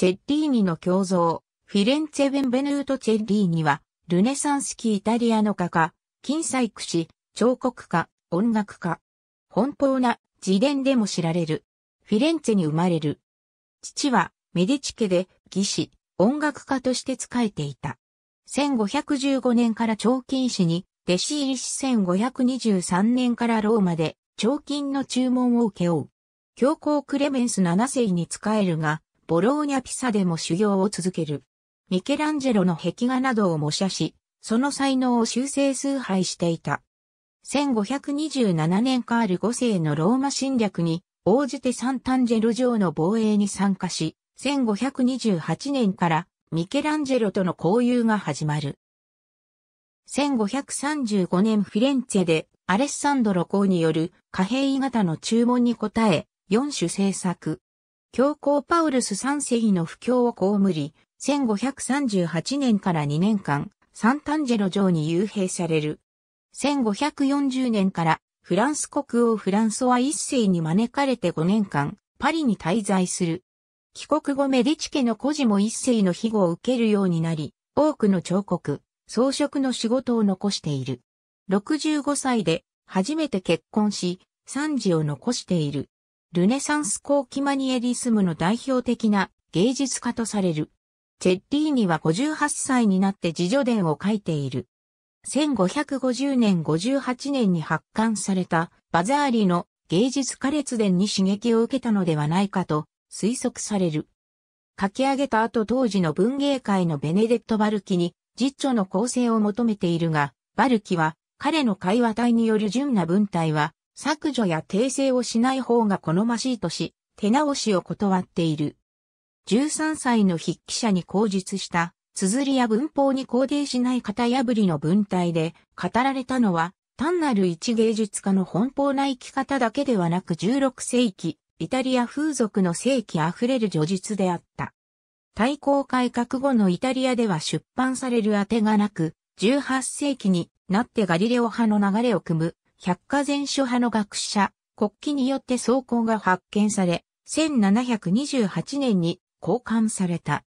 チェッリーニの胸像、フィレンツェ・ベンベヌート・チェッリーニは、ルネサンス期イタリアの画家、金細工師、彫刻家、音楽家。奔放な自伝でも知られる。フィレンツェに生まれる。父はメディチ家で技師、音楽家として仕えていた。1515年から彫金師に弟子入りし1523年からローマで彫金の注文を受け負う。教皇クレメンス7世に仕えるが、ボローニャ・ピサでも修行を続ける。ミケランジェロの壁画などを模写し、その才能を修正崇拝していた。1527年カール5世のローマ侵略に応じてサンタンジェル城の防衛に参加し、1528年からミケランジェロとの交友が始まる。1535年フィレンツェでアレッサンドロ公による貨幣型の注文に応え、4種制作。教皇パウルス三世の不況を被り、1538年から2年間、サンタンジェロ城に幽閉される。1540年からフランス国王フランソワ一世に招かれて5年間、パリに滞在する。帰国後メディチ家の孤児も一世の庇護を受けるようになり、多くの彫刻、装飾の仕事を残している。65歳で初めて結婚し、三児を残している。ルネサンス後期マニエリスムの代表的な芸術家とされる。チェッリーニは58歳になって自助伝を書いている。1550年58年に発刊されたバザーリの芸術家列伝に刺激を受けたのではないかと推測される。書き上げた後当時の文芸界のベネデット・バルキに実著の構成を求めているが、バルキは彼の会話体による純な文体は削除や訂正をしない方が好ましいとし、手直しを断っている。13歳の筆記者に口述した、綴りや文法に肯定しない型破りの文体で語られたのは、単なる一芸術家の奔放な生き方だけではなく16世紀、イタリア風俗の世紀あふれる叙述であった。大抗改革後のイタリアでは出版されるあてがなく、18世紀になってガリレオ派の流れを組む百科全書派の学者、国旗によって草稿が発見され、1728年に交換された。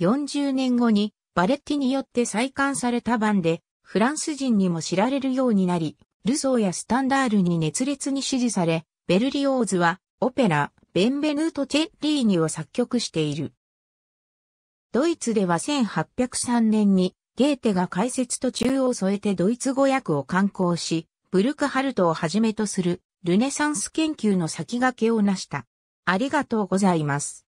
40年後にバレッティによって再刊された版で、フランス人にも知られるようになり、ルソーやスタンダールに熱烈に支持され、ベルリオーズはオペラ、ベンベヌート・チェッリーニを作曲している。ドイツでは1803年にゲーテが解説と中を添えてドイツ語訳を刊行し、ブルクハルトをはじめとするルネサンス研究の先駆けを成した。ありがとうございます。